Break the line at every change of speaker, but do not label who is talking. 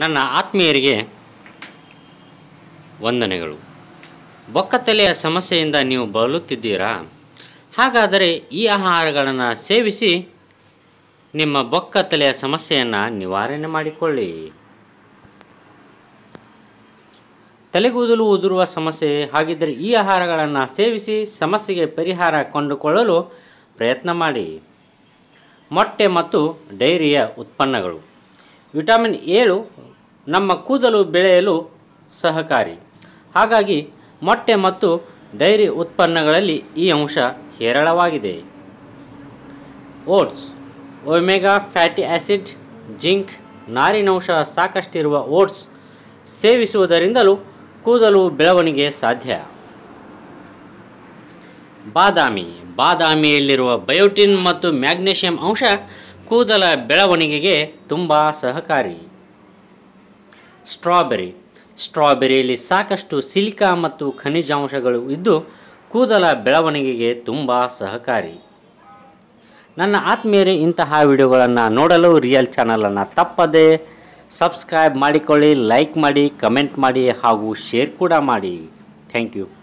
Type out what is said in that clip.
ನನ್ನ ಆತ್ಮೀಯರಿಗೆ ವಂದನೆಗಳು ಬೊಕ್ಕ ತಲೆಯ ಸಮಸ್ಯೆಯಿಂದ ನೀವು ಬಳಲುತ್ತಿದ್ದೀರಾ ಹಾಗಾದರೆ ಈ ಆಹಾರಗಳನ್ನು ಸೇವಿಸಿ ನಿಮ್ಮ ಬೊಕ್ಕ ತಲೆಯ ಸಮಸ್ಯೆಯನ್ನು ನಿವಾರಣೆ ಮಾಡಿಕೊಳ್ಳಿ ತಲೆಗೂದಲು ಉದುರುವ ಸಮಸ್ಯೆ ಹಾಗಿದ್ದರೆ ಈ ಆಹಾರಗಳನ್ನು ಸೇವಿಸಿ ಸಮಸ್ಯೆಗೆ ಪರಿಹಾರ ಕಂಡುಕೊಳ್ಳಲು ಪ್ರಯತ್ನ ಮಾಡಿ ಮೊಟ್ಟೆ ಮತ್ತು ಡೈರಿಯ ಉತ್ಪನ್ನಗಳು ವಿಟಮಿನ್ ಏಳು ನಮ್ಮ ಕೂದಲು ಬೆಳೆಯಲು ಸಹಕಾರಿ ಹಾಗಾಗಿ ಮೊಟ್ಟೆ ಮತ್ತು ಡೈರಿ ಉತ್ಪನ್ನಗಳಲ್ಲಿ ಈ ಅಂಶ ಹೇರಳವಾಗಿದೆ oats omega fatty acid zinc ನಾರಿನಂಶ ಸಾಕಷ್ಟಿರುವ ಓಟ್ಸ್ ಸೇವಿಸುವುದರಿಂದಲೂ ಕೂದಲು ಬೆಳವಣಿಗೆ ಸಾಧ್ಯ ಬಾದಾಮಿ ಬಾದಾಮಿಯಲ್ಲಿರುವ ಬಯೋಟಿನ್ ಮತ್ತು ಮ್ಯಾಗ್ನೇಷಿಯಂ ಅಂಶ ಕೂದಲ ಬೆಳವಣಿಗೆಗೆ ತುಂಬ ಸಹಕಾರಿ ಸ್ಟ್ರಾಬೆರಿ ಸ್ಟ್ರಾಬೆರಿಯಲ್ಲಿ ಸಾಕಷ್ಟು ಸಿಲಿಕಾ ಮತ್ತು ಖನಿಜಾಂಶಗಳು ಇದ್ದು ಕೂದಲ ಬೆಳವಣಿಗೆಗೆ ತುಂಬ ಸಹಕಾರಿ ನನ್ನ ಆತ್ಮೀಯರೇ ಇಂತಹ ವಿಡಿಯೋಗಳನ್ನು ನೋಡಲು ರಿಯಲ್ ಚಾನಲನ್ನು ತಪ್ಪದೆ ಸಬ್ಸ್ಕ್ರೈಬ್ ಮಾಡಿಕೊಳ್ಳಿ ಲೈಕ್ ಮಾಡಿ ಕಮೆಂಟ್ ಮಾಡಿ ಹಾಗೂ ಶೇರ್ ಕೂಡ ಮಾಡಿ ಥ್ಯಾಂಕ್ ಯು